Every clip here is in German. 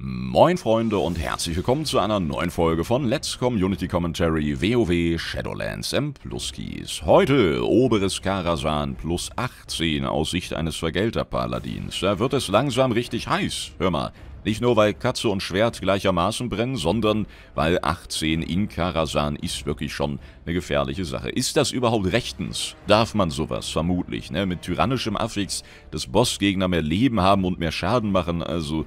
Moin Freunde und herzlich willkommen zu einer neuen Folge von Let's Community Commentary WoW Shadowlands M plus Keys. Heute oberes Karasan plus 18 aus Sicht eines Vergelter-Paladins. Da wird es langsam richtig heiß. Hör mal, nicht nur weil Katze und Schwert gleichermaßen brennen, sondern weil 18 in Karasan ist wirklich schon eine gefährliche Sache. Ist das überhaupt rechtens? Darf man sowas? Vermutlich, ne? Mit tyrannischem Affix, dass Bossgegner mehr Leben haben und mehr Schaden machen, also...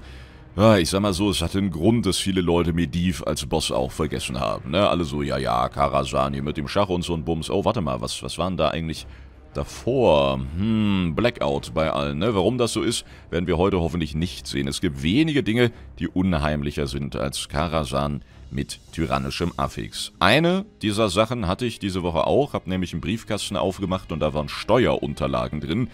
Ja, ich sag mal so, es hatte einen Grund, dass viele Leute Mediv als Boss auch vergessen haben. Ne? Alle so, ja, ja, Karasan hier mit dem Schach und so ein Bums. Oh, warte mal, was, was waren da eigentlich davor? Hm, Blackout bei allen. Ne? Warum das so ist, werden wir heute hoffentlich nicht sehen. Es gibt wenige Dinge, die unheimlicher sind als Karasan mit tyrannischem Affix. Eine dieser Sachen hatte ich diese Woche auch, habe nämlich einen Briefkasten aufgemacht und da waren Steuerunterlagen drin.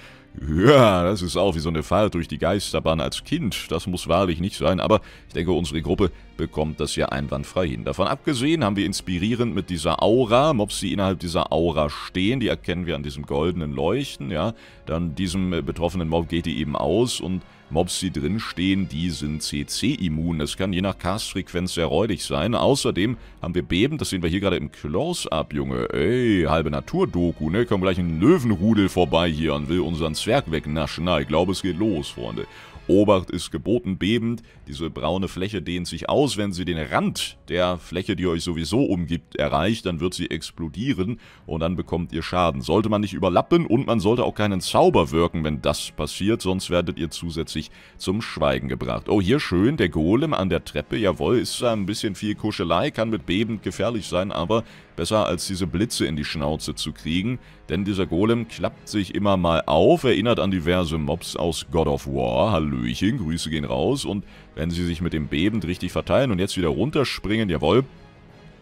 Ja, das ist auch wie so eine Fahrt durch die Geisterbahn als Kind. Das muss wahrlich nicht sein, aber ich denke, unsere Gruppe bekommt das ja einwandfrei hin. Davon abgesehen haben wir inspirierend mit dieser Aura, Mobs, die innerhalb dieser Aura stehen, die erkennen wir an diesem goldenen Leuchten, ja. Dann diesem äh, betroffenen Mob geht die eben aus und Mobs, die drinstehen, die sind CC-immun. Das kann je nach Cast-Frequenz sehr räudig sein. Außerdem haben wir Beben, das sehen wir hier gerade im Close-Up, Junge. Ey, halbe Naturdoku, ne? Kommt gleich ein Löwenrudel vorbei hier und will unseren Zwerg wegnaschen. Na, ich glaube, es geht los, Freunde. Obacht ist geboten, bebend. Diese braune Fläche dehnt sich aus. Wenn sie den Rand der Fläche, die euch sowieso umgibt, erreicht, dann wird sie explodieren und dann bekommt ihr Schaden. Sollte man nicht überlappen und man sollte auch keinen Zauber wirken, wenn das passiert, sonst werdet ihr zusätzlich zum Schweigen gebracht. Oh, hier schön, der Golem an der Treppe. Jawohl, ist ein bisschen viel Kuschelei, kann mit bebend gefährlich sein, aber Besser als diese Blitze in die Schnauze zu kriegen, denn dieser Golem klappt sich immer mal auf, erinnert an diverse Mobs aus God of War, Hallöchen, Grüße gehen raus und wenn sie sich mit dem Bebend richtig verteilen und jetzt wieder runterspringen, jawohl,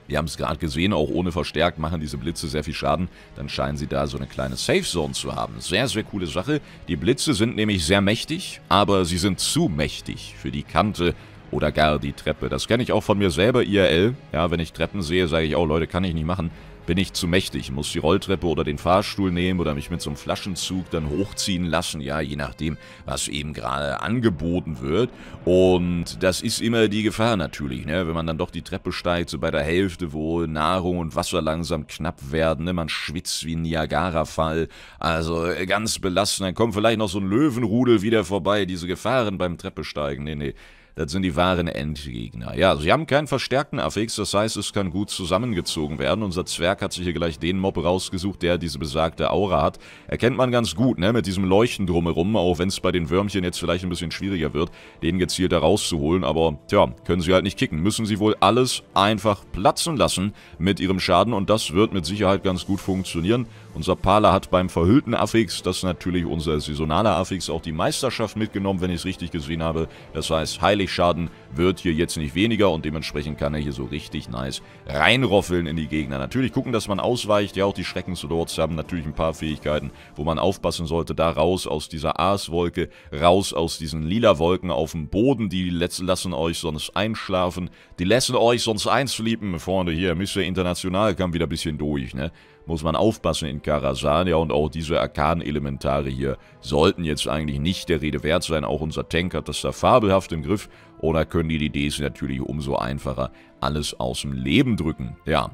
wir haben es gerade gesehen, auch ohne verstärkt machen diese Blitze sehr viel Schaden. Dann scheinen sie da so eine kleine Safe Zone zu haben. Sehr, sehr coole Sache. Die Blitze sind nämlich sehr mächtig, aber sie sind zu mächtig für die Kante oder gar die Treppe. Das kenne ich auch von mir selber IRL. Ja, wenn ich Treppen sehe, sage ich auch, oh, Leute, kann ich nicht machen. Bin ich zu mächtig, muss die Rolltreppe oder den Fahrstuhl nehmen oder mich mit so einem Flaschenzug dann hochziehen lassen, ja, je nachdem, was eben gerade angeboten wird. Und das ist immer die Gefahr natürlich, ne? wenn man dann doch die Treppe steigt, so bei der Hälfte, wo Nahrung und Wasser langsam knapp werden, ne? man schwitzt wie ein Niagara-Fall, also äh, ganz belastend, dann kommt vielleicht noch so ein Löwenrudel wieder vorbei, diese Gefahren beim Treppesteigen, nee, nee, das sind die wahren Endgegner. Ja, sie haben keinen verstärkten Affix, das heißt, es kann gut zusammengezogen werden. Unser Zwerg hat sich hier gleich den Mob rausgesucht, der diese besagte Aura hat. Erkennt man ganz gut, ne, mit diesem Leuchten drumherum, auch wenn es bei den Würmchen jetzt vielleicht ein bisschen schwieriger wird, den gezielter rauszuholen. Aber, tja, können sie halt nicht kicken. Müssen sie wohl alles einfach platzen lassen mit ihrem Schaden und das wird mit Sicherheit ganz gut funktionieren. Unser Pala hat beim verhüllten Affix, das ist natürlich unser saisonaler Affix, auch die Meisterschaft mitgenommen, wenn ich es richtig gesehen habe. Das heißt, heilig Schaden wird hier jetzt nicht weniger und dementsprechend kann er hier so richtig nice reinroffeln in die Gegner. Natürlich gucken, dass man ausweicht. Ja, auch die Schreckenslords haben natürlich ein paar Fähigkeiten, wo man aufpassen sollte. Da raus aus dieser Aaswolke, raus aus diesen lila Wolken auf dem Boden. Die lassen euch sonst einschlafen. Die lassen euch sonst einsleepen, Freunde. Hier, Mr. International kam wieder ein bisschen durch, ne? muss man aufpassen in Karasan, ja, und auch diese Arkan-Elementare hier sollten jetzt eigentlich nicht der Rede wert sein. Auch unser Tank hat das da fabelhaft im Griff. Oder können die DDs natürlich umso einfacher alles aus dem Leben drücken. Ja,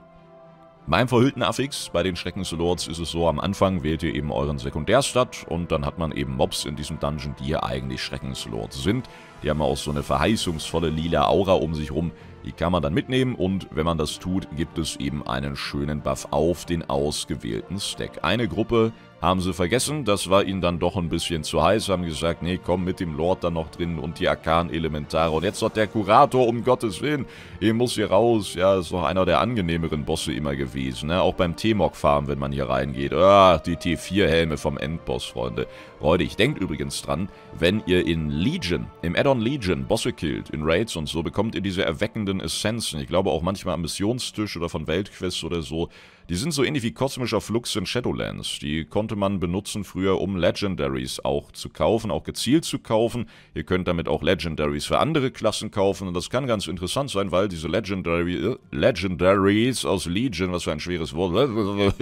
beim verhüllten Affix bei den Schreckenslords ist es so, am Anfang wählt ihr eben euren Sekundärstadt und dann hat man eben Mobs in diesem Dungeon, die hier eigentlich Schreckenslords sind. Die haben auch so eine verheißungsvolle lila Aura um sich rum, die kann man dann mitnehmen und wenn man das tut, gibt es eben einen schönen Buff auf den ausgewählten Stack. Eine Gruppe haben sie vergessen, das war ihnen dann doch ein bisschen zu heiß, haben gesagt, nee, komm, mit dem Lord dann noch drin und die Arkan-Elementare. Und jetzt noch der Kurator, um Gottes Willen, hier muss hier raus. Ja, ist noch einer der angenehmeren Bosse immer gewesen, ne? Auch beim T-Mog-Farm, wenn man hier reingeht. Ah, die T4-Helme vom Endboss, Freunde. Freudig. Denkt übrigens dran, wenn ihr in Legion, im Addon Legion, Bosse killt, in Raids und so, bekommt ihr diese erweckenden Essenzen. Ich glaube auch manchmal am Missionstisch oder von Weltquests oder so. Die sind so ähnlich wie kosmischer Flux in Shadowlands. Die konnte man benutzen früher, um Legendaries auch zu kaufen, auch gezielt zu kaufen. Ihr könnt damit auch Legendaries für andere Klassen kaufen und das kann ganz interessant sein, weil diese Legendary, äh, Legendaries aus Legion, was für ein schweres Wort,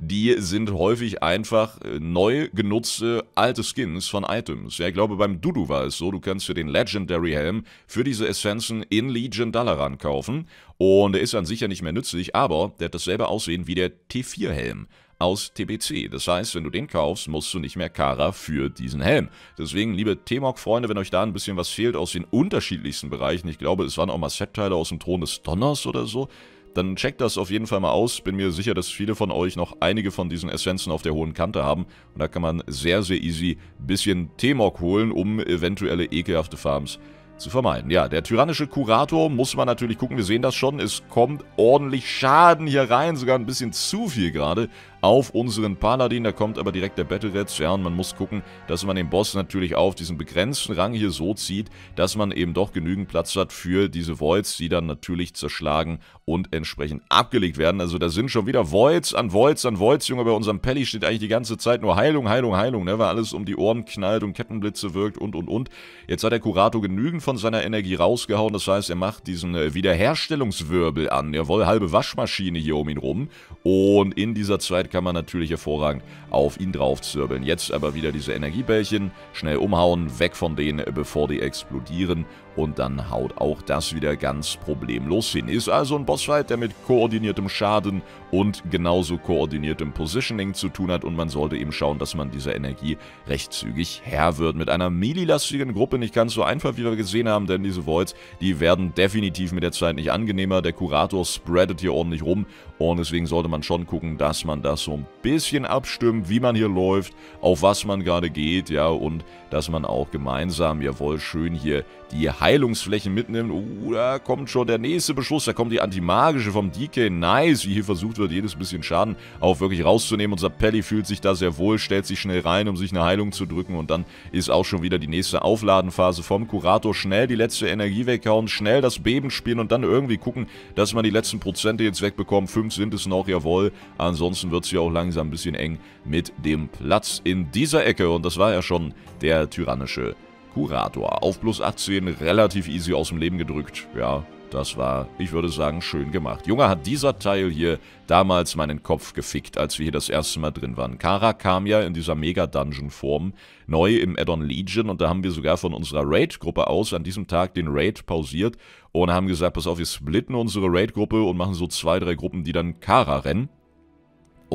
die sind häufig einfach äh, neu genutzte alte Skins von Items. Ja, ich glaube, beim Dudu war es so, du kannst für den Legendary Helm für diese Essenzen in Legion Dalaran kaufen. Und der ist an sich ja nicht mehr nützlich, aber der hat dasselbe Aussehen wie der T4-Helm aus TBC. Das heißt, wenn du den kaufst, musst du nicht mehr Kara für diesen Helm. Deswegen, liebe T-Mog-Freunde, wenn euch da ein bisschen was fehlt aus den unterschiedlichsten Bereichen, ich glaube, es waren auch mal Set-Teile aus dem Thron des Donners oder so, dann checkt das auf jeden Fall mal aus. Bin mir sicher, dass viele von euch noch einige von diesen Essenzen auf der hohen Kante haben. Und da kann man sehr, sehr easy ein bisschen T-Mog holen, um eventuelle ekelhafte Farms zu vermeiden. Ja, der tyrannische Kurator muss man natürlich gucken. Wir sehen das schon. Es kommt ordentlich Schaden hier rein. Sogar ein bisschen zu viel gerade auf unseren Paladin. Da kommt aber direkt der Battle Rats. Ja, und man muss gucken, dass man den Boss natürlich auf diesen begrenzten Rang hier so zieht, dass man eben doch genügend Platz hat für diese Voids, die dann natürlich zerschlagen und entsprechend abgelegt werden. Also da sind schon wieder Voids an Voids an Voids. Junge, bei unserem Pelli steht eigentlich die ganze Zeit nur Heilung, Heilung, Heilung, ne? Weil alles um die Ohren knallt und Kettenblitze wirkt und, und, und. Jetzt hat der Kurato genügend von seiner Energie rausgehauen. Das heißt, er macht diesen äh, Wiederherstellungswirbel an. Jawohl, halbe Waschmaschine hier um ihn rum. Und in dieser Zeit kann man natürlich hervorragend auf ihn draufzirbeln. Jetzt aber wieder diese Energiebällchen, schnell umhauen, weg von denen, bevor die explodieren und dann haut auch das wieder ganz problemlos hin. Ist also ein Bossfight, der mit koordiniertem Schaden und genauso koordiniertem Positioning zu tun hat und man sollte eben schauen, dass man dieser Energie recht zügig Herr wird. Mit einer melee-lastigen Gruppe nicht ganz so einfach, wie wir gesehen haben, denn diese Voids, die werden definitiv mit der Zeit nicht angenehmer. Der Kurator spreadet hier ordentlich rum und deswegen sollte man schon gucken, dass man das so ein bisschen abstimmt, wie man hier läuft, auf was man gerade geht, ja, und dass man auch gemeinsam, jawohl, schön hier die Heilungsflächen mitnimmt. Uh, da kommt schon der nächste Beschluss. da kommt die Antimagische vom DK. Nice, wie hier versucht wird, jedes bisschen Schaden auch wirklich rauszunehmen. Unser Pelli fühlt sich da sehr wohl, stellt sich schnell rein, um sich eine Heilung zu drücken. Und dann ist auch schon wieder die nächste Aufladenphase vom Kurator. Schnell die letzte Energie weghauen, schnell das Beben spielen und dann irgendwie gucken, dass man die letzten Prozente jetzt wegbekommt. Fünf sind es noch, jawohl. Ansonsten wird es hier auch langsam ein bisschen eng mit dem Platz in dieser Ecke. Und das war ja schon der tyrannische Kurator. Auf plus 18 relativ easy aus dem Leben gedrückt. Ja, das war, ich würde sagen, schön gemacht. Junge, hat dieser Teil hier damals meinen Kopf gefickt, als wir hier das erste Mal drin waren. Kara kam ja in dieser Mega-Dungeon-Form neu im Addon Legion und da haben wir sogar von unserer Raid-Gruppe aus an diesem Tag den Raid pausiert und haben gesagt, pass auf, wir splitten unsere Raid-Gruppe und machen so zwei, drei Gruppen, die dann Kara rennen.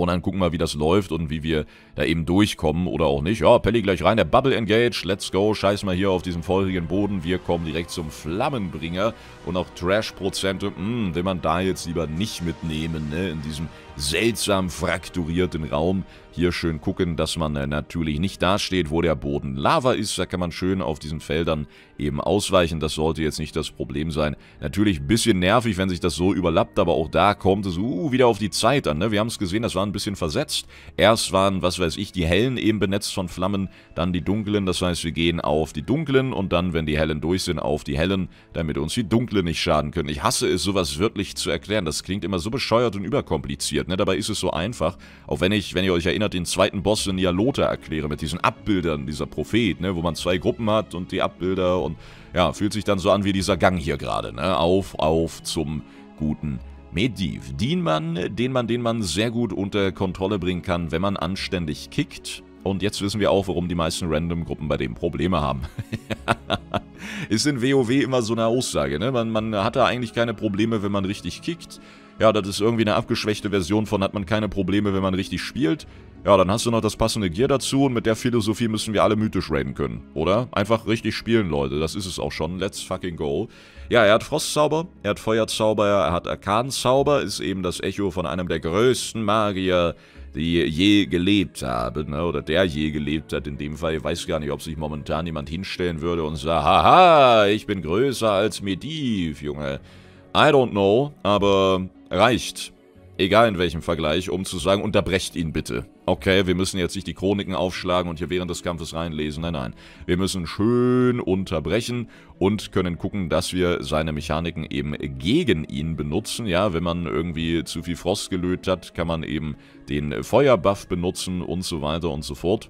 Und dann gucken wir, wie das läuft und wie wir da eben durchkommen oder auch nicht. Ja, Pelli gleich rein, der Bubble Engage, let's go, scheiß mal hier auf diesem feurigen Boden. Wir kommen direkt zum Flammenbringer und auch Trash-Prozente, hm, will man da jetzt lieber nicht mitnehmen, ne, in diesem seltsam frakturierten Raum. Hier schön gucken, dass man äh, natürlich nicht dasteht, wo der Boden Lava ist. Da kann man schön auf diesen Feldern eben ausweichen. Das sollte jetzt nicht das Problem sein. Natürlich ein bisschen nervig, wenn sich das so überlappt, aber auch da kommt es uh, wieder auf die Zeit an. Ne? Wir haben es gesehen, das war ein bisschen versetzt. Erst waren, was weiß ich, die hellen eben benetzt von Flammen, dann die dunklen. Das heißt, wir gehen auf die dunklen und dann, wenn die hellen durch sind, auf die hellen, damit uns die dunklen nicht schaden können. Ich hasse es, sowas wirklich zu erklären. Das klingt immer so bescheuert und überkompliziert. Ne? Dabei ist es so einfach. Auch wenn ich, wenn ihr euch erinnert, den zweiten Boss in Yalota erkläre mit diesen Abbildern, dieser Prophet, ne? wo man zwei Gruppen hat und die Abbilder und ja, fühlt sich dann so an wie dieser Gang hier gerade. Ne? Auf, auf zum guten Mediv. Den man, den man, den man sehr gut unter Kontrolle bringen kann, wenn man anständig kickt. Und jetzt wissen wir auch, warum die meisten Random-Gruppen bei dem Probleme haben. ist in WoW immer so eine Aussage, ne? Man, man hat da eigentlich keine Probleme, wenn man richtig kickt ja, das ist irgendwie eine abgeschwächte Version von hat man keine Probleme, wenn man richtig spielt. Ja, dann hast du noch das passende Gear dazu und mit der Philosophie müssen wir alle mythisch raiden können, oder? Einfach richtig spielen, Leute, das ist es auch schon. Let's fucking go. Ja, er hat Frostzauber, er hat Feuerzauber, er hat Arkanzauber, ist eben das Echo von einem der größten Magier, die je gelebt haben, ne? oder der je gelebt hat. In dem Fall, ich weiß gar nicht, ob sich momentan jemand hinstellen würde und sagt, haha, ich bin größer als Mediv, Junge. I don't know, aber reicht. Egal in welchem Vergleich, um zu sagen, unterbrecht ihn bitte. Okay, wir müssen jetzt nicht die Chroniken aufschlagen und hier während des Kampfes reinlesen. Nein, nein. Wir müssen schön unterbrechen und können gucken, dass wir seine Mechaniken eben gegen ihn benutzen. Ja, wenn man irgendwie zu viel Frost gelötet hat, kann man eben den Feuerbuff benutzen und so weiter und so fort.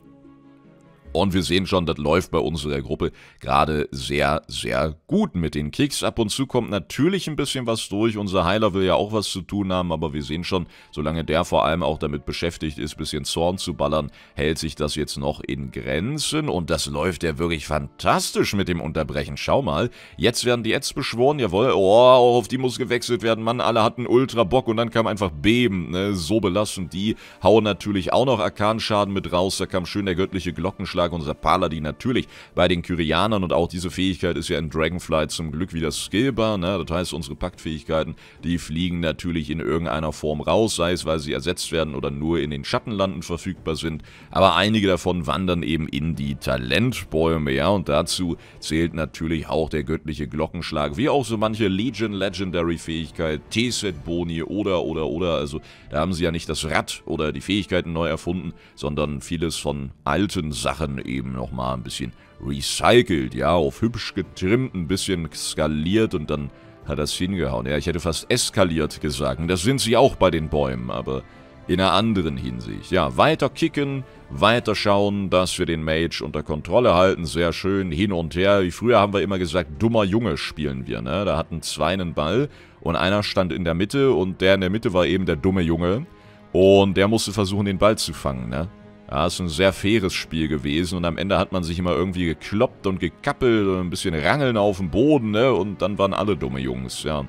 Und wir sehen schon, das läuft bei unserer Gruppe gerade sehr, sehr gut mit den Kicks. Ab und zu kommt natürlich ein bisschen was durch. Unser Heiler will ja auch was zu tun haben, aber wir sehen schon, solange der vor allem auch damit beschäftigt ist, bisschen Zorn zu ballern, hält sich das jetzt noch in Grenzen. Und das läuft ja wirklich fantastisch mit dem Unterbrechen. Schau mal, jetzt werden die Ads beschworen. Jawohl, oh, oh, auf die muss gewechselt werden. Mann, alle hatten ultra Bock und dann kam einfach Beben. Ne? So belassen Die hauen natürlich auch noch Arkanschaden mit raus. Da kam schön der göttliche Glockenschlag Stärke unserer Paladin natürlich bei den Kyrianern und auch diese Fähigkeit ist ja in Dragonfly zum Glück wieder skillbar. Ne? Das heißt, unsere Paktfähigkeiten, die fliegen natürlich in irgendeiner Form raus, sei es, weil sie ersetzt werden oder nur in den Schattenlanden verfügbar sind. Aber einige davon wandern eben in die Talentbäume, ja, und dazu zählt natürlich auch der göttliche Glockenschlag, wie auch so manche Legion Legendary Fähigkeit, T-Set Boni oder, oder, oder. Also da haben sie ja nicht das Rad oder die Fähigkeiten neu erfunden, sondern vieles von alten Sachen Sachen eben nochmal ein bisschen recycelt, ja, auf hübsch getrimmt, ein bisschen skaliert und dann hat das hingehauen. Ja, ich hätte fast eskaliert gesagt. Und das sind sie auch bei den Bäumen, aber in einer anderen Hinsicht. Ja, weiter kicken, weiter schauen, dass wir den Mage unter Kontrolle halten. Sehr schön, hin und her. Wie früher haben wir immer gesagt, dummer Junge spielen wir, ne? Da hatten zwei einen Ball und einer stand in der Mitte und der in der Mitte war eben der dumme Junge. Und der musste versuchen, den Ball zu fangen, ne? Ja, ist ein sehr faires Spiel gewesen und am Ende hat man sich immer irgendwie gekloppt und gekappelt und ein bisschen rangeln auf dem Boden, ne? Und dann waren alle dumme Jungs, ja.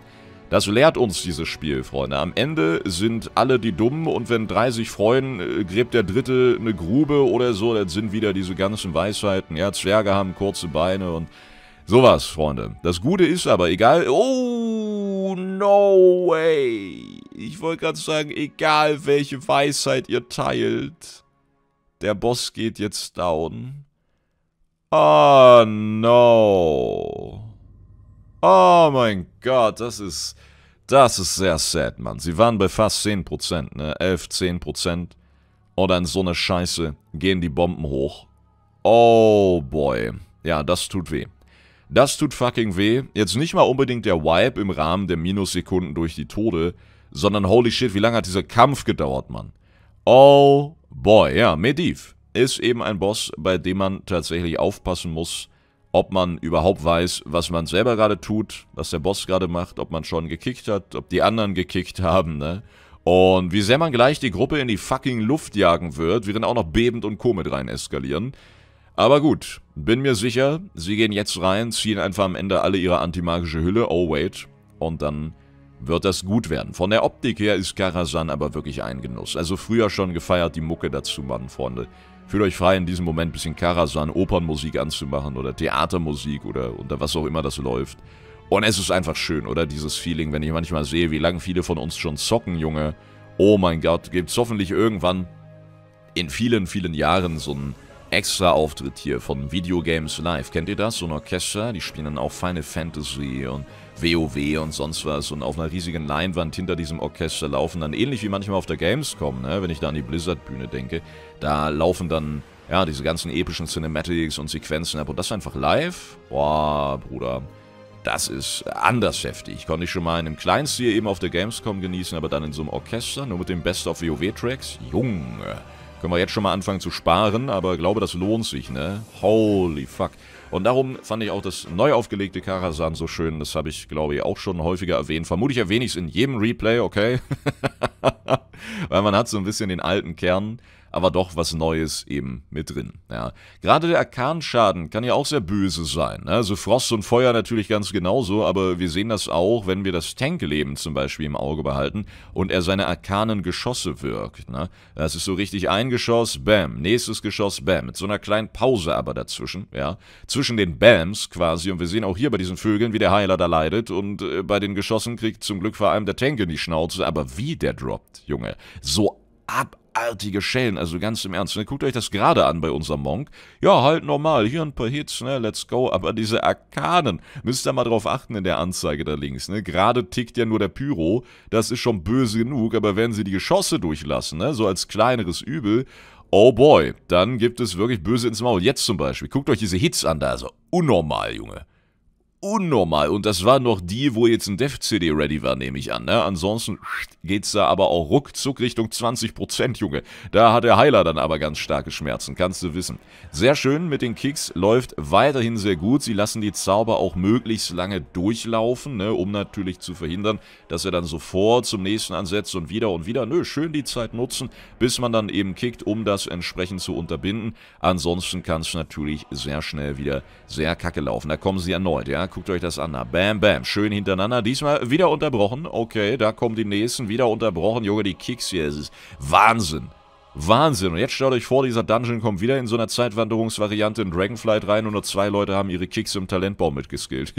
Das lehrt uns dieses Spiel, Freunde. Am Ende sind alle die Dummen und wenn drei sich freuen, äh, gräbt der Dritte eine Grube oder so. Das sind wieder diese ganzen Weisheiten. Ja, Zwerge haben kurze Beine und sowas, Freunde. Das Gute ist aber, egal... Oh, no way. Ich wollte gerade sagen, egal welche Weisheit ihr teilt... Der Boss geht jetzt down. Oh no. Oh mein Gott, das ist. Das ist sehr sad, Mann. Sie waren bei fast 10%, ne? 11, 10%. Und dann so eine Scheiße gehen die Bomben hoch. Oh boy. Ja, das tut weh. Das tut fucking weh. Jetzt nicht mal unbedingt der Wipe im Rahmen der Minussekunden durch die Tode, sondern holy shit, wie lange hat dieser Kampf gedauert, Mann? Oh Boy, ja, Medivh ist eben ein Boss, bei dem man tatsächlich aufpassen muss, ob man überhaupt weiß, was man selber gerade tut, was der Boss gerade macht, ob man schon gekickt hat, ob die anderen gekickt haben, ne? Und wie sehr man gleich die Gruppe in die fucking Luft jagen wird, wir dann auch noch bebend und Co. mit rein eskalieren. Aber gut, bin mir sicher, sie gehen jetzt rein, ziehen einfach am Ende alle ihre antimagische Hülle, oh wait, und dann wird das gut werden. Von der Optik her ist Karazan aber wirklich ein Genuss. Also früher schon gefeiert die Mucke dazu, Mann, Freunde. Fühlt euch frei, in diesem Moment ein bisschen Karazan, Opernmusik anzumachen oder Theatermusik oder unter was auch immer das läuft. Und es ist einfach schön, oder? Dieses Feeling, wenn ich manchmal sehe, wie lange viele von uns schon zocken, Junge. Oh mein Gott, gibt's hoffentlich irgendwann in vielen, vielen Jahren so ein extra Auftritt hier von Video Games Live. Kennt ihr das? So ein Orchester, die spielen dann auch Final Fantasy und WoW und sonst was. Und auf einer riesigen Leinwand hinter diesem Orchester laufen dann, ähnlich wie manchmal auf der Gamescom, ne? wenn ich da an die Blizzard-Bühne denke, da laufen dann ja diese ganzen epischen Cinematics und Sequenzen ab. Und das einfach live? Boah, Bruder. Das ist anders heftig. Konnte ich schon mal in einem kleinen Kleinstil eben auf der Gamescom genießen, aber dann in so einem Orchester, nur mit dem Best of WoW-Tracks? Junge. Können wir jetzt schon mal anfangen zu sparen, aber glaube, das lohnt sich, ne? Holy fuck. Und darum fand ich auch das neu aufgelegte Karasan so schön. Das habe ich, glaube ich, auch schon häufiger erwähnt. Vermutlich erwähne ich es in jedem Replay, okay? Weil man hat so ein bisschen den alten Kern aber doch was Neues eben mit drin. Ja. Gerade der Arkanschaden kann ja auch sehr böse sein. Ne? Also Frost und Feuer natürlich ganz genauso, aber wir sehen das auch, wenn wir das Tankleben zum Beispiel im Auge behalten und er seine arkanen Geschosse wirkt. Ne? Das ist so richtig ein Geschoss, bam, nächstes Geschoss, bam, mit so einer kleinen Pause aber dazwischen, ja, zwischen den Bams quasi und wir sehen auch hier bei diesen Vögeln, wie der Heiler da leidet und äh, bei den Geschossen kriegt zum Glück vor allem der Tank in die Schnauze, aber wie der droppt, Junge, so ab abartige Schellen, also ganz im Ernst. Ne? Guckt euch das gerade an bei unserem Monk. Ja, halt normal, hier ein paar Hits, ne, let's go. Aber diese Arkanen, müsst ihr mal drauf achten in der Anzeige da links. Ne? Gerade tickt ja nur der Pyro, das ist schon böse genug, aber wenn sie die Geschosse durchlassen, ne? so als kleineres Übel, oh boy, dann gibt es wirklich böse ins Maul. Jetzt zum Beispiel, guckt euch diese Hits an da, also unnormal, Junge unnormal. Und das war noch die, wo jetzt ein Dev-CD ready war, nehme ich an. Ne? Ansonsten geht's da aber auch ruckzuck Richtung 20%, Junge. Da hat der Heiler dann aber ganz starke Schmerzen, kannst du wissen. Sehr schön mit den Kicks, läuft weiterhin sehr gut. Sie lassen die Zauber auch möglichst lange durchlaufen, ne? um natürlich zu verhindern, dass er dann sofort zum nächsten ansetzt und wieder und wieder. Nö, schön die Zeit nutzen, bis man dann eben kickt, um das entsprechend zu unterbinden. Ansonsten kann es natürlich sehr schnell wieder sehr kacke laufen. Da kommen sie erneut, ja guckt euch das an. Na, bam, bam, schön hintereinander. Diesmal wieder unterbrochen. Okay, da kommen die nächsten, wieder unterbrochen. Junge, die Kicks hier, es ist Wahnsinn. Wahnsinn. Und jetzt stellt euch vor, dieser Dungeon kommt wieder in so einer Zeitwanderungsvariante in Dragonflight rein und nur zwei Leute haben ihre Kicks im Talentbaum mitgeskillt.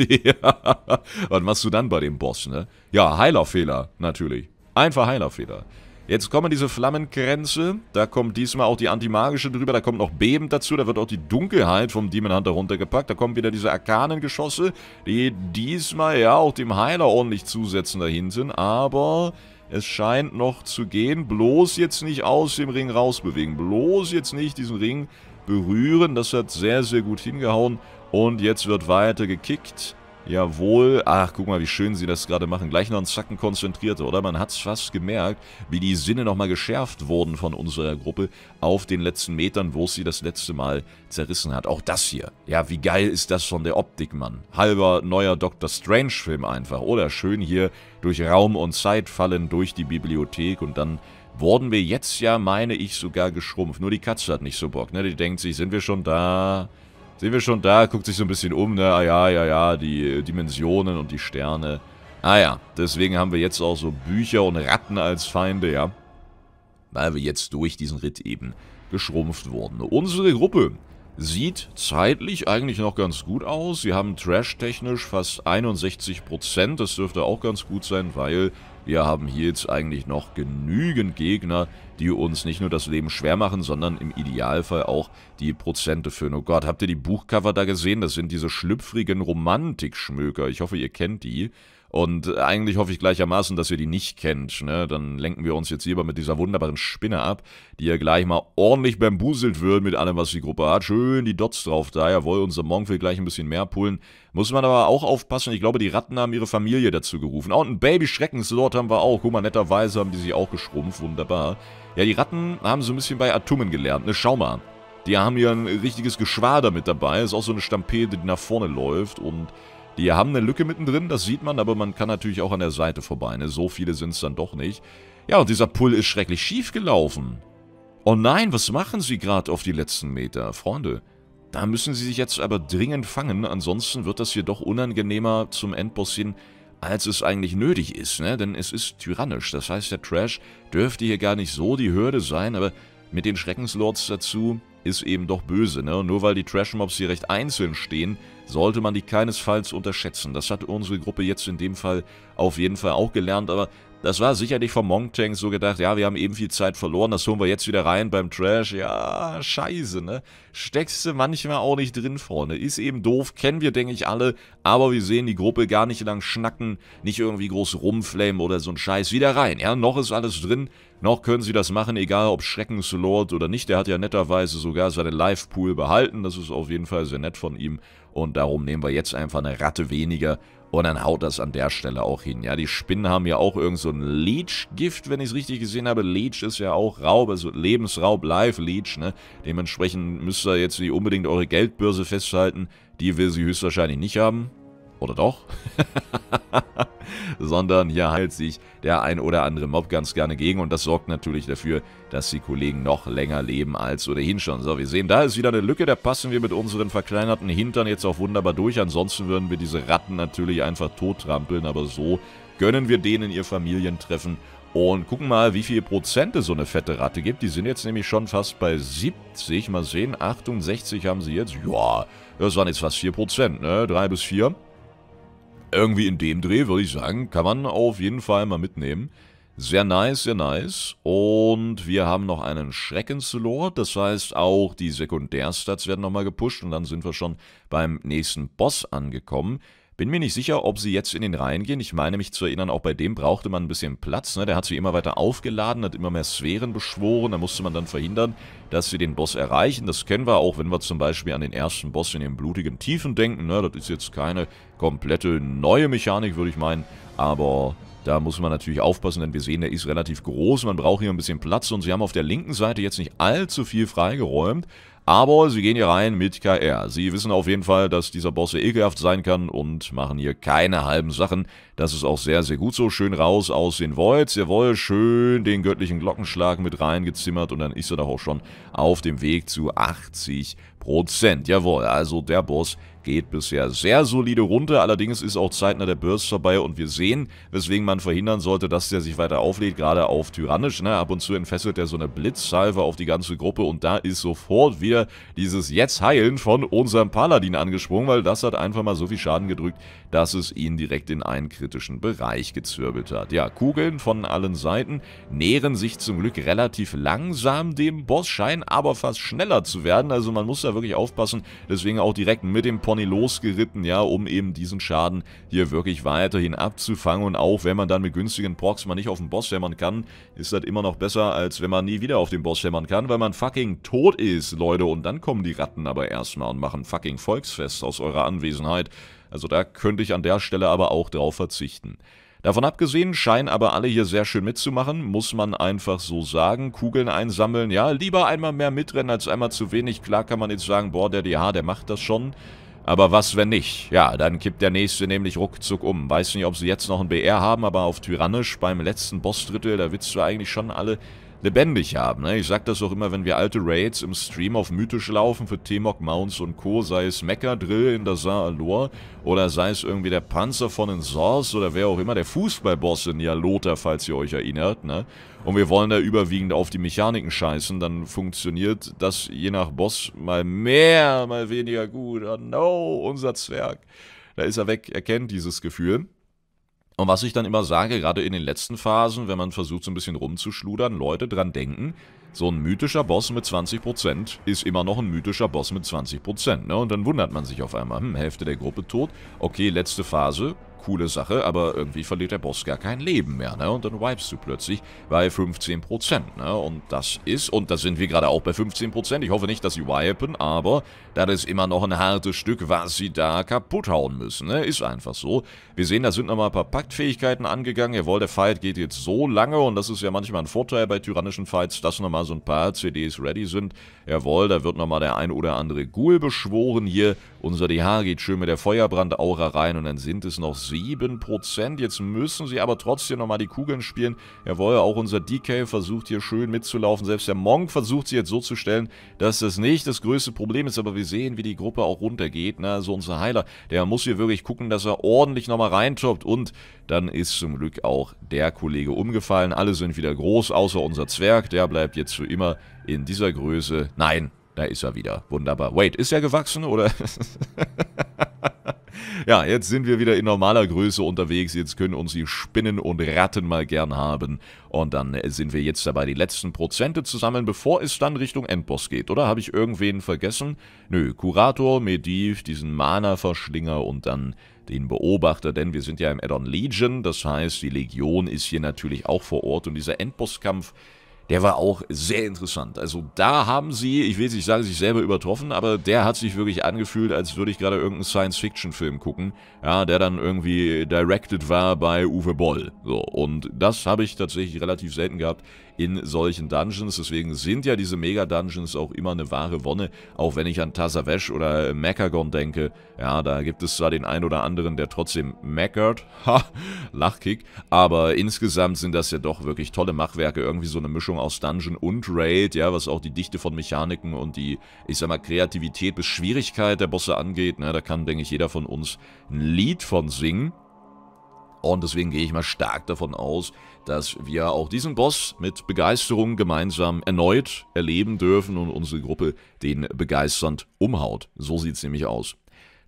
Was machst du dann bei dem Boss, ne? Ja, Heilerfehler, natürlich. Einfach Heilerfehler. Jetzt kommen diese Flammengrenze. Da kommt diesmal auch die Antimagische drüber. Da kommt noch Beben dazu. Da wird auch die Dunkelheit vom Demon Hunter runtergepackt. Da kommen wieder diese Arkanengeschosse, die diesmal ja auch dem Heiler ordentlich zusetzen dahinten. Aber es scheint noch zu gehen. Bloß jetzt nicht aus dem Ring rausbewegen. Bloß jetzt nicht diesen Ring berühren. Das hat sehr, sehr gut hingehauen. Und jetzt wird weiter gekickt. Jawohl. Ach, guck mal, wie schön sie das gerade machen. Gleich noch einen Zacken konzentrierter, oder? Man hat fast gemerkt, wie die Sinne nochmal geschärft wurden von unserer Gruppe auf den letzten Metern, wo es sie das letzte Mal zerrissen hat. Auch das hier. Ja, wie geil ist das von der Optik, Mann. Halber neuer Doctor Strange-Film einfach. Oder schön hier durch Raum und Zeit fallen, durch die Bibliothek und dann wurden wir jetzt ja, meine ich, sogar geschrumpft. Nur die Katze hat nicht so Bock, ne? Die denkt sich, sind wir schon da? Sehen wir schon da, guckt sich so ein bisschen um, ne? Ah ja, ja, ja, die äh, Dimensionen und die Sterne. Ah ja, deswegen haben wir jetzt auch so Bücher und Ratten als Feinde, ja. Weil wir jetzt durch diesen Ritt eben geschrumpft wurden. Unsere Gruppe sieht zeitlich eigentlich noch ganz gut aus. Sie haben trash-technisch fast 61%. Das dürfte auch ganz gut sein, weil wir haben hier jetzt eigentlich noch genügend Gegner, die uns nicht nur das Leben schwer machen, sondern im Idealfall auch die Prozente füllen. Oh Gott, habt ihr die Buchcover da gesehen? Das sind diese schlüpfrigen Romantikschmöker. Ich hoffe, ihr kennt die. Und eigentlich hoffe ich gleichermaßen, dass ihr die nicht kennt. Ne? Dann lenken wir uns jetzt lieber mit dieser wunderbaren Spinne ab, die ja gleich mal ordentlich bambuselt wird mit allem, was die Gruppe hat. Schön die Dots drauf da. Jawohl, unser Monk will gleich ein bisschen mehr pullen. Muss man aber auch aufpassen. Ich glaube, die Ratten haben ihre Familie dazu gerufen. Oh, und ein Baby-Schreckenslord haben wir auch. Guck mal, netterweise haben die sich auch geschrumpft. Wunderbar. Ja, die Ratten haben so ein bisschen bei Atomen gelernt. Ne, schau mal. Die haben hier ein richtiges Geschwader mit dabei. Ist auch so eine Stampede, die nach vorne läuft und... Die haben eine Lücke mittendrin, das sieht man, aber man kann natürlich auch an der Seite vorbei. Ne? So viele sind es dann doch nicht. Ja, und dieser Pull ist schrecklich schief gelaufen. Oh nein, was machen sie gerade auf die letzten Meter? Freunde, da müssen sie sich jetzt aber dringend fangen, ansonsten wird das hier doch unangenehmer zum Endboss hin, als es eigentlich nötig ist, ne? denn es ist tyrannisch. Das heißt, der Trash dürfte hier gar nicht so die Hürde sein, aber mit den Schreckenslords dazu ist eben doch böse. Ne? Und nur weil die Trash-Mobs hier recht einzeln stehen, sollte man die keinesfalls unterschätzen. Das hat unsere Gruppe jetzt in dem Fall auf jeden Fall auch gelernt, aber das war sicherlich vom Mongtank so gedacht, ja, wir haben eben viel Zeit verloren, das holen wir jetzt wieder rein beim Trash. Ja, scheiße, ne? Steckst du manchmal auch nicht drin vorne. Ist eben doof, kennen wir, denke ich, alle, aber wir sehen die Gruppe gar nicht lang schnacken, nicht irgendwie groß rumflamen oder so ein Scheiß. Wieder rein, ja, noch ist alles drin, noch können sie das machen, egal ob Schreckenslord oder nicht. Der hat ja netterweise sogar seine Live-Pool behalten, das ist auf jeden Fall sehr nett von ihm und darum nehmen wir jetzt einfach eine Ratte weniger und dann haut das an der Stelle auch hin. Ja, die Spinnen haben ja auch irgend so ein Leech-Gift, wenn ich es richtig gesehen habe. Leech ist ja auch Raub, also Lebensraub, Live-Leech, ne? Dementsprechend müsst ihr jetzt nicht unbedingt eure Geldbörse festhalten. Die will sie höchstwahrscheinlich nicht haben. Oder doch? sondern hier heilt sich der ein oder andere Mob ganz gerne gegen und das sorgt natürlich dafür, dass die Kollegen noch länger leben als ohnehin schon. So, wir sehen, da ist wieder eine Lücke, da passen wir mit unseren verkleinerten Hintern jetzt auch wunderbar durch, ansonsten würden wir diese Ratten natürlich einfach tottrampeln, aber so gönnen wir denen ihr Familientreffen und gucken mal, wie viel Prozent es so eine fette Ratte gibt. Die sind jetzt nämlich schon fast bei 70. Mal sehen, 68 haben sie jetzt. Ja, das waren jetzt fast 4 Prozent, ne? 3 bis 4 irgendwie in dem Dreh, würde ich sagen, kann man auf jeden Fall mal mitnehmen. Sehr nice, sehr nice. Und wir haben noch einen Schreckenslord, das heißt auch die Sekundärstats werden nochmal gepusht und dann sind wir schon beim nächsten Boss angekommen. Bin mir nicht sicher, ob sie jetzt in den Reihen gehen. Ich meine mich zu erinnern, auch bei dem brauchte man ein bisschen Platz. Ne? Der hat sich immer weiter aufgeladen, hat immer mehr Sphären beschworen. Da musste man dann verhindern, dass sie den Boss erreichen. Das kennen wir auch, wenn wir zum Beispiel an den ersten Boss in den blutigen Tiefen denken. Ne? Das ist jetzt keine komplette neue Mechanik, würde ich meinen. Aber da muss man natürlich aufpassen, denn wir sehen, der ist relativ groß. Man braucht hier ein bisschen Platz und sie haben auf der linken Seite jetzt nicht allzu viel freigeräumt. Aber sie gehen hier rein mit KR. Sie wissen auf jeden Fall, dass dieser Boss sehr ekelhaft sein kann und machen hier keine halben Sachen. Das ist auch sehr, sehr gut so. Schön raus aus den Voids. Jawohl, schön den göttlichen Glockenschlag mit reingezimmert und dann ist er doch auch schon auf dem Weg zu 80 Prozent. Jawohl, also der Boss geht bisher sehr solide runter, allerdings ist auch zeitnah der Burst vorbei und wir sehen, weswegen man verhindern sollte, dass der sich weiter auflädt, gerade auf Tyrannisch, ne? ab und zu entfesselt er so eine Blitzsalve auf die ganze Gruppe und da ist sofort wieder dieses Jetzt heilen von unserem Paladin angesprungen, weil das hat einfach mal so viel Schaden gedrückt, dass es ihn direkt in einen kritischen Bereich gezwirbelt hat. Ja, Kugeln von allen Seiten nähren sich zum Glück relativ langsam dem Boss, scheinen aber fast schneller zu werden, also man muss da wirklich aufpassen, deswegen auch direkt mit dem Pony losgeritten, ja, um eben diesen Schaden hier wirklich weiterhin abzufangen und auch wenn man dann mit günstigen Procs mal nicht auf den Boss hämmern kann, ist das immer noch besser, als wenn man nie wieder auf den Boss hämmern kann, weil man fucking tot ist, Leute, und dann kommen die Ratten aber erstmal und machen fucking Volksfest aus eurer Anwesenheit. Also da könnte ich an der Stelle aber auch drauf verzichten. Davon abgesehen scheinen aber alle hier sehr schön mitzumachen, muss man einfach so sagen. Kugeln einsammeln, ja, lieber einmal mehr mitrennen als einmal zu wenig. Klar kann man jetzt sagen, boah, der DH, der macht das schon. Aber was, wenn nicht? Ja, dann kippt der Nächste nämlich ruckzuck um. Weiß nicht, ob sie jetzt noch ein BR haben, aber auf Tyrannisch beim letzten Bossdrittel, da willst du eigentlich schon alle lebendig haben. Ne? Ich sag das auch immer, wenn wir alte Raids im Stream auf Mythisch laufen für T-Mog Mounts und Co., sei es Mecha Drill in der Saint-Alor oder sei es irgendwie der Panzer von den Source oder wer auch immer, der Fußballboss in Jalota, falls ihr euch erinnert. Ne? Und wir wollen da überwiegend auf die Mechaniken scheißen, dann funktioniert das je nach Boss mal mehr, mal weniger gut. Oh no, unser Zwerg. Da ist er weg, er kennt dieses Gefühl. Und was ich dann immer sage, gerade in den letzten Phasen, wenn man versucht so ein bisschen rumzuschludern, Leute dran denken, so ein mythischer Boss mit 20% ist immer noch ein mythischer Boss mit 20%. Ne? Und dann wundert man sich auf einmal, hm, Hälfte der Gruppe tot, okay, letzte Phase, coole Sache, aber irgendwie verliert der Boss gar kein Leben mehr, ne? Und dann wipest du plötzlich bei 15%, ne? Und das ist, und da sind wir gerade auch bei 15%, ich hoffe nicht, dass sie wipen, aber das ist immer noch ein hartes Stück, was sie da kaputt hauen müssen, ne? Ist einfach so. Wir sehen, da sind nochmal ein paar Paktfähigkeiten angegangen, jawohl, der Fight geht jetzt so lange und das ist ja manchmal ein Vorteil bei tyrannischen Fights, dass nochmal so ein paar CDs ready sind, jawohl, da wird nochmal der ein oder andere Ghoul beschworen hier, unser DH geht schön mit der Feuerbrandaura rein und dann sind es noch 7%. Jetzt müssen sie aber trotzdem nochmal die Kugeln spielen. Jawohl, auch unser DK versucht hier schön mitzulaufen. Selbst der Monk versucht sie jetzt so zu stellen, dass das nicht das größte Problem ist. Aber wir sehen, wie die Gruppe auch runtergeht. Ne? Also unser Heiler, der muss hier wirklich gucken, dass er ordentlich nochmal reintoppt. Und dann ist zum Glück auch der Kollege umgefallen. Alle sind wieder groß, außer unser Zwerg. Der bleibt jetzt für immer in dieser Größe. Nein, da ist er wieder. Wunderbar. Wait, ist er gewachsen oder... Ja, jetzt sind wir wieder in normaler Größe unterwegs. Jetzt können uns die Spinnen und Ratten mal gern haben. Und dann sind wir jetzt dabei, die letzten Prozente zu sammeln, bevor es dann Richtung Endboss geht, oder? Habe ich irgendwen vergessen? Nö, Kurator, Mediv, diesen Mana-Verschlinger und dann den Beobachter, denn wir sind ja im Addon Legion, das heißt, die Legion ist hier natürlich auch vor Ort und dieser Endbosskampf, der war auch sehr interessant. Also da haben sie, ich will jetzt nicht sagen, sich selber übertroffen, aber der hat sich wirklich angefühlt, als würde ich gerade irgendeinen Science-Fiction-Film gucken, ja, der dann irgendwie directed war bei Uwe Boll. So, und das habe ich tatsächlich relativ selten gehabt in solchen Dungeons. Deswegen sind ja diese Mega-Dungeons auch immer eine wahre Wonne. Auch wenn ich an Tassavesh oder Mechagon denke, ja, da gibt es zwar den einen oder anderen, der trotzdem meckert, ha, Lachkick, aber insgesamt sind das ja doch wirklich tolle Machwerke. Irgendwie so eine Mischung aus Dungeon und Raid, ja, was auch die Dichte von Mechaniken und die, ich sag mal, Kreativität bis Schwierigkeit der Bosse angeht. Ne, da kann, denke ich, jeder von uns ein Lied von singen. Und deswegen gehe ich mal stark davon aus, dass wir auch diesen Boss mit Begeisterung gemeinsam erneut erleben dürfen und unsere Gruppe den begeisternd umhaut. So sieht es nämlich aus.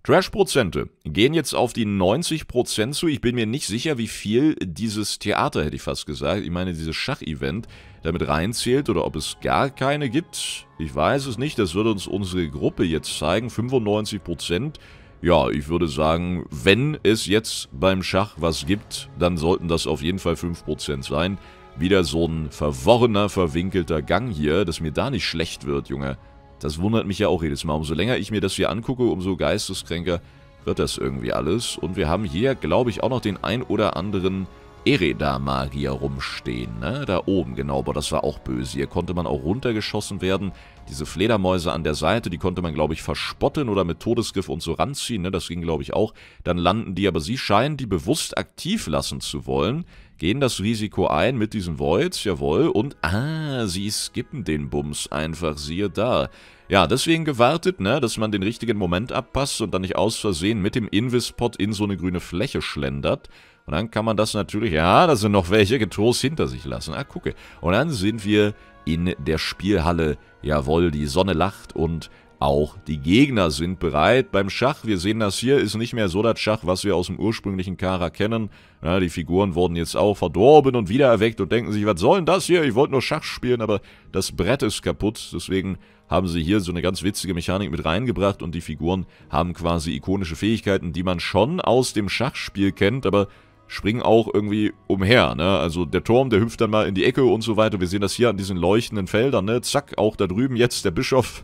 Trash-Prozente gehen jetzt auf die 90% zu. Ich bin mir nicht sicher, wie viel dieses Theater, hätte ich fast gesagt, ich meine dieses Schach-Event, damit reinzählt oder ob es gar keine gibt. Ich weiß es nicht, das wird uns unsere Gruppe jetzt zeigen. 95% ja, ich würde sagen, wenn es jetzt beim Schach was gibt, dann sollten das auf jeden Fall 5% sein. Wieder so ein verworrener, verwinkelter Gang hier, dass mir da nicht schlecht wird, Junge. Das wundert mich ja auch jedes Mal. Umso länger ich mir das hier angucke, umso geisteskränker wird das irgendwie alles. Und wir haben hier, glaube ich, auch noch den ein oder anderen Ereda-Magier rumstehen, ne? Da oben, genau, aber das war auch böse. Hier konnte man auch runtergeschossen werden. Diese Fledermäuse an der Seite, die konnte man, glaube ich, verspotten oder mit Todesgriff und so ranziehen, ne? Das ging, glaube ich, auch. Dann landen die, aber sie scheinen die bewusst aktiv lassen zu wollen, gehen das Risiko ein mit diesen Voids, jawohl, und ah, sie skippen den Bums einfach, siehe da. Ja, deswegen gewartet, ne, dass man den richtigen Moment abpasst und dann nicht aus Versehen mit dem invis pot in so eine grüne Fläche schlendert. Und dann kann man das natürlich, ja, da sind noch welche getrost hinter sich lassen. Ah, gucke. Und dann sind wir in der Spielhalle. Jawohl, die Sonne lacht und auch die Gegner sind bereit. Beim Schach, wir sehen das hier, ist nicht mehr so das Schach, was wir aus dem ursprünglichen Kara kennen. Ja, die Figuren wurden jetzt auch verdorben und wiedererweckt und denken sich, was soll denn das hier? Ich wollte nur Schach spielen, aber das Brett ist kaputt. Deswegen haben sie hier so eine ganz witzige Mechanik mit reingebracht und die Figuren haben quasi ikonische Fähigkeiten, die man schon aus dem Schachspiel kennt, aber springen auch irgendwie umher, ne? Also der Turm, der hüpft dann mal in die Ecke und so weiter. Wir sehen das hier an diesen leuchtenden Feldern, ne? Zack, auch da drüben jetzt der Bischof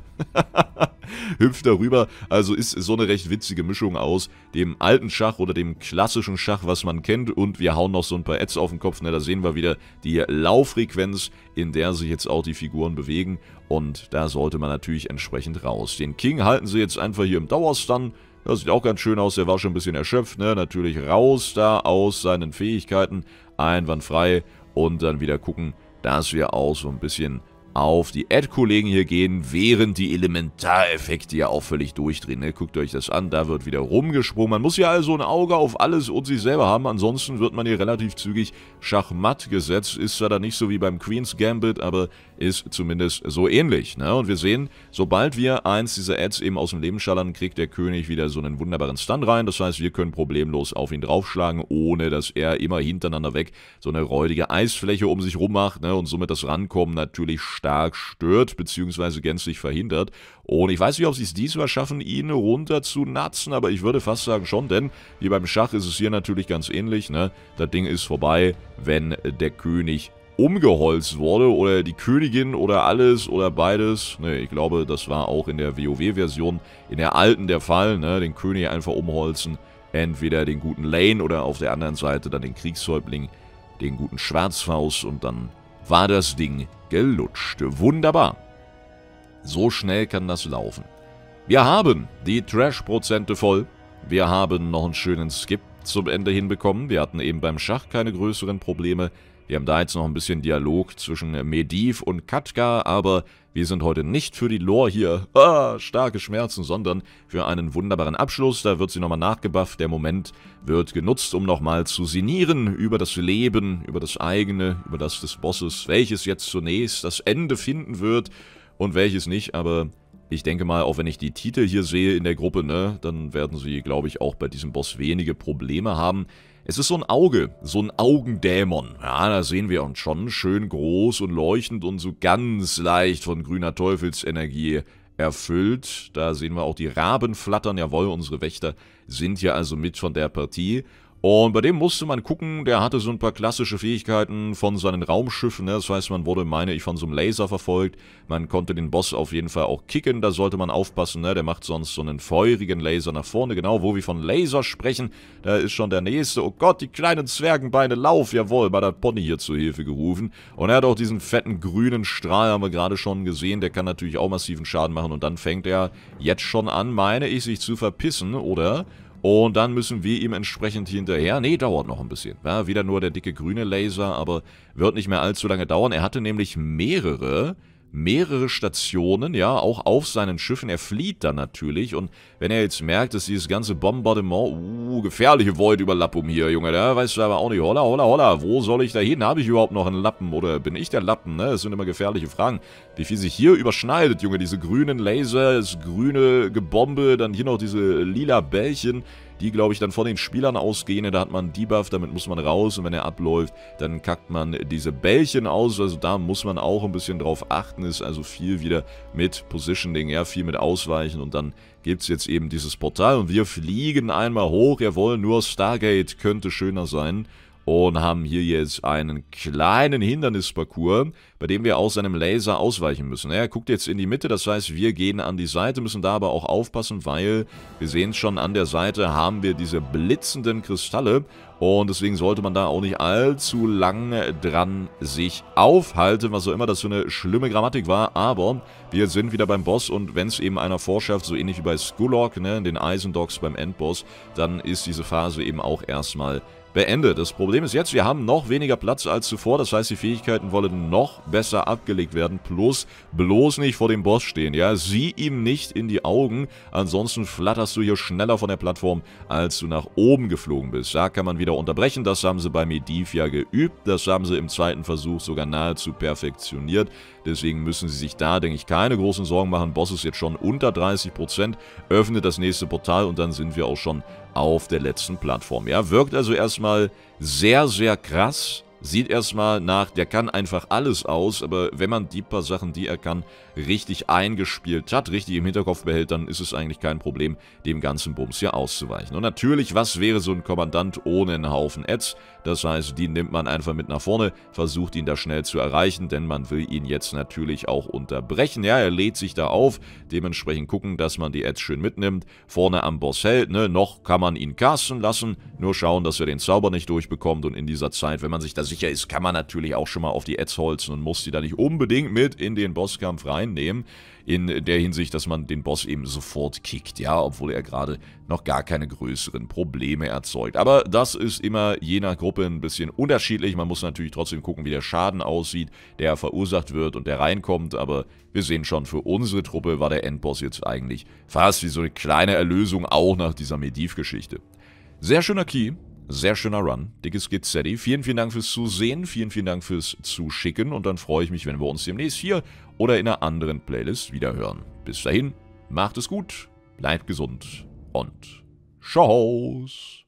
hüpft darüber. Also ist so eine recht witzige Mischung aus dem alten Schach oder dem klassischen Schach, was man kennt. Und wir hauen noch so ein paar Ads auf den Kopf, ne? Da sehen wir wieder die Lauffrequenz, in der sich jetzt auch die Figuren bewegen. Und da sollte man natürlich entsprechend raus. Den King halten sie jetzt einfach hier im Dauerstun. Das sieht auch ganz schön aus. Der war schon ein bisschen erschöpft. Ne? Natürlich raus da aus seinen Fähigkeiten. Einwandfrei. Und dann wieder gucken, dass wir auch so ein bisschen auf die Ad-Kollegen hier gehen, während die Elementareffekte ja auch völlig durchdrehen. Ne? Guckt euch das an, da wird wieder rumgesprungen. Man muss ja also ein Auge auf alles und sich selber haben, ansonsten wird man hier relativ zügig schachmatt gesetzt. Ist ja dann nicht so wie beim Queen's Gambit, aber ist zumindest so ähnlich. Ne? Und wir sehen, sobald wir eins dieser Ads eben aus dem Leben schallern, kriegt der König wieder so einen wunderbaren Stun rein. Das heißt, wir können problemlos auf ihn draufschlagen, ohne dass er immer hintereinander weg so eine räudige Eisfläche um sich rum macht ne? und somit das Rankommen natürlich stark stark stört bzw. gänzlich verhindert. Und ich weiß nicht, ob sie es diesmal schaffen, ihn runter zu natzen, aber ich würde fast sagen schon, denn wie beim Schach ist es hier natürlich ganz ähnlich. Ne? Das Ding ist vorbei, wenn der König umgeholzt wurde oder die Königin oder alles oder beides. Ne, ich glaube, das war auch in der WoW-Version, in der alten der Fall, ne, den König einfach umholzen. Entweder den guten Lane oder auf der anderen Seite dann den Kriegshäuptling, den guten Schwarzfaust und dann war das Ding gelutscht. Wunderbar. So schnell kann das laufen. Wir haben die Trash-Prozente voll. Wir haben noch einen schönen Skip zum Ende hinbekommen. Wir hatten eben beim Schach keine größeren Probleme. Wir haben da jetzt noch ein bisschen Dialog zwischen Mediv und Katka, aber wir sind heute nicht für die Lore hier, ah, starke Schmerzen, sondern für einen wunderbaren Abschluss. Da wird sie nochmal nachgebufft. Der Moment wird genutzt, um nochmal zu sinieren über das Leben, über das eigene, über das des Bosses, welches jetzt zunächst das Ende finden wird und welches nicht, aber... Ich denke mal, auch wenn ich die Titel hier sehe in der Gruppe, ne, dann werden sie, glaube ich, auch bei diesem Boss wenige Probleme haben. Es ist so ein Auge, so ein Augendämon. Ja, da sehen wir uns schon schön groß und leuchtend und so ganz leicht von grüner Teufelsenergie erfüllt. Da sehen wir auch die Raben flattern. Jawohl, unsere Wächter sind ja also mit von der Partie. Und bei dem musste man gucken, der hatte so ein paar klassische Fähigkeiten von seinen Raumschiffen. Ne? Das heißt, man wurde, meine ich, von so einem Laser verfolgt. Man konnte den Boss auf jeden Fall auch kicken, da sollte man aufpassen. Ne? Der macht sonst so einen feurigen Laser nach vorne. Genau, wo wir von Laser sprechen, da ist schon der nächste. Oh Gott, die kleinen Zwergenbeine, lauf! Jawohl, bei der Pony hier zu Hilfe gerufen. Und er hat auch diesen fetten grünen Strahl, haben wir gerade schon gesehen. Der kann natürlich auch massiven Schaden machen. Und dann fängt er jetzt schon an, meine ich, sich zu verpissen, oder? Und dann müssen wir ihm entsprechend hinterher. Nee, dauert noch ein bisschen. Ja, wieder nur der dicke grüne Laser, aber wird nicht mehr allzu lange dauern. Er hatte nämlich mehrere mehrere Stationen, ja, auch auf seinen Schiffen. Er flieht dann natürlich und wenn er jetzt merkt, dass dieses ganze Bombardement, uh, gefährliche Void-Überlappung hier, Junge, da weißt du aber auch nicht, holla, holla, holla, wo soll ich da hin? Habe ich überhaupt noch einen Lappen oder bin ich der Lappen, ne? Das sind immer gefährliche Fragen. Wie viel sich hier überschneidet, Junge, diese grünen Laser, das grüne Gebombe, dann hier noch diese lila Bällchen, die, glaube ich, dann von den Spielern ausgehen. Da hat man einen Debuff, damit muss man raus und wenn er abläuft, dann kackt man diese Bällchen aus. Also da muss man auch ein bisschen drauf achten. Ist also viel wieder mit Positioning, ja, viel mit Ausweichen und dann gibt es jetzt eben dieses Portal und wir fliegen einmal hoch. Jawohl, nur Stargate könnte schöner sein und haben hier jetzt einen kleinen Hindernisparcours, bei dem wir aus einem Laser ausweichen müssen. Er guckt jetzt in die Mitte, das heißt, wir gehen an die Seite, müssen da aber auch aufpassen, weil wir sehen schon, an der Seite haben wir diese blitzenden Kristalle und deswegen sollte man da auch nicht allzu lang dran sich aufhalten, was auch immer das für eine schlimme Grammatik war. Aber wir sind wieder beim Boss und wenn es eben einer vorschafft, so ähnlich wie bei Skullock, ne, den Eisendogs beim Endboss, dann ist diese Phase eben auch erstmal beendet. Das Problem ist jetzt, wir haben noch weniger Platz als zuvor. Das heißt, die Fähigkeiten wollen noch besser abgelegt werden. Plus, bloß nicht vor dem Boss stehen. Ja, sieh ihm nicht in die Augen. Ansonsten flatterst du hier schneller von der Plattform, als du nach oben geflogen bist. Da kann man wieder unterbrechen. Das haben sie bei Medivh ja geübt. Das haben sie im zweiten Versuch sogar nahezu perfektioniert. Deswegen müssen sie sich da, denke ich, keine großen Sorgen machen. Boss ist jetzt schon unter 30%. Öffnet das nächste Portal und dann sind wir auch schon auf der letzten Plattform. Ja, wirkt also erstmal sehr, sehr krass. Sieht erstmal nach, der kann einfach alles aus, aber wenn man die paar Sachen, die er kann, richtig eingespielt hat, richtig im Hinterkopf behält, dann ist es eigentlich kein Problem, dem ganzen Bums hier auszuweichen. Und natürlich, was wäre so ein Kommandant ohne einen Haufen Ads? Das heißt, die nimmt man einfach mit nach vorne, versucht ihn da schnell zu erreichen, denn man will ihn jetzt natürlich auch unterbrechen. Ja, er lädt sich da auf, dementsprechend gucken, dass man die Ads schön mitnimmt, vorne am Boss hält, ne? noch kann man ihn casten lassen, nur schauen, dass er den Zauber nicht durchbekommt und in dieser Zeit, wenn man sich da sicher ist, kann man natürlich auch schon mal auf die Ads holzen und muss die da nicht unbedingt mit in den Bosskampf rein einnehmen. In der Hinsicht, dass man den Boss eben sofort kickt, ja, obwohl er gerade noch gar keine größeren Probleme erzeugt. Aber das ist immer je nach Gruppe ein bisschen unterschiedlich. Man muss natürlich trotzdem gucken, wie der Schaden aussieht, der verursacht wird und der reinkommt. Aber wir sehen schon, für unsere Truppe war der Endboss jetzt eigentlich fast wie so eine kleine Erlösung, auch nach dieser Mediv-Geschichte. Sehr schöner Key, sehr schöner Run. Dickes Gizzetti. Vielen, vielen Dank fürs Zusehen. Vielen, vielen Dank fürs Zuschicken. Und dann freue ich mich, wenn wir uns demnächst hier oder in einer anderen Playlist wiederhören. Bis dahin, macht es gut, bleibt gesund und Tschauß!